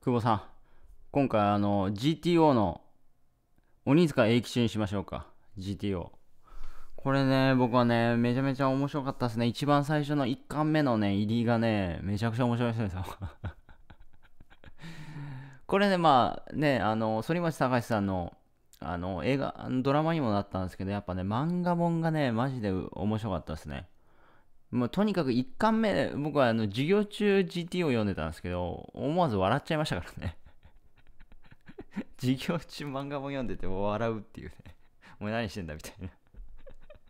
久保さん、今回あの GTO の鬼塚永吉にしましょうか。GTO。これね、僕はね、めちゃめちゃ面白かったですね。一番最初の1巻目のね、入りがね、めちゃくちゃ面白いですよ。これね、まあね、あの、反町隆史さんのあの映画、ドラマにもなったんですけど、やっぱね、漫画本がね、マジで面白かったですね。もうとにかく1巻目、僕はあの授業中 GT を読んでたんですけど、思わず笑っちゃいましたからね。授業中漫画も読んでて笑うっていうね。お前何してんだみたいな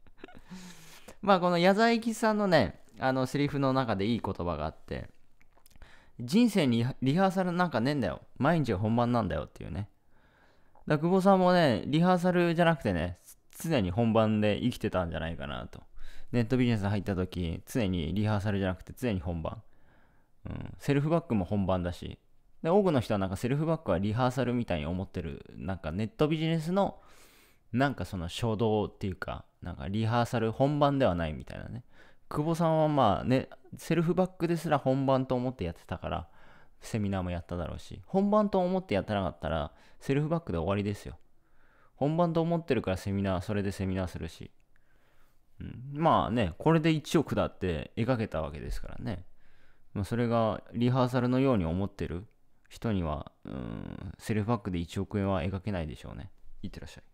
まあこの矢沢永吉さんのね、あのセリフの中でいい言葉があって、人生にリハーサルなんかねえんだよ。毎日が本番なんだよっていうね。だ久保さんもね、リハーサルじゃなくてね、常に本番で生きてたんじゃないかなと。ネットビジネス入った時、常にリハーサルじゃなくて常に本番。うん、セルフバックも本番だし。で、多くの人はなんかセルフバックはリハーサルみたいに思ってる、なんかネットビジネスの、なんかその衝動っていうか、なんかリハーサル本番ではないみたいなね。久保さんはまあね、セルフバックですら本番と思ってやってたから、セミナーもやっただろうし、本番と思ってやってなかったら、セルフバックで終わりですよ。本番と思ってるからセミナー、それでセミナーするし。うん、まあね、これで1億だって描けたわけですからね。まあ、それがリハーサルのように思ってる人には、うん、セルフバックで1億円は描けないでしょうね。いってらっしゃい。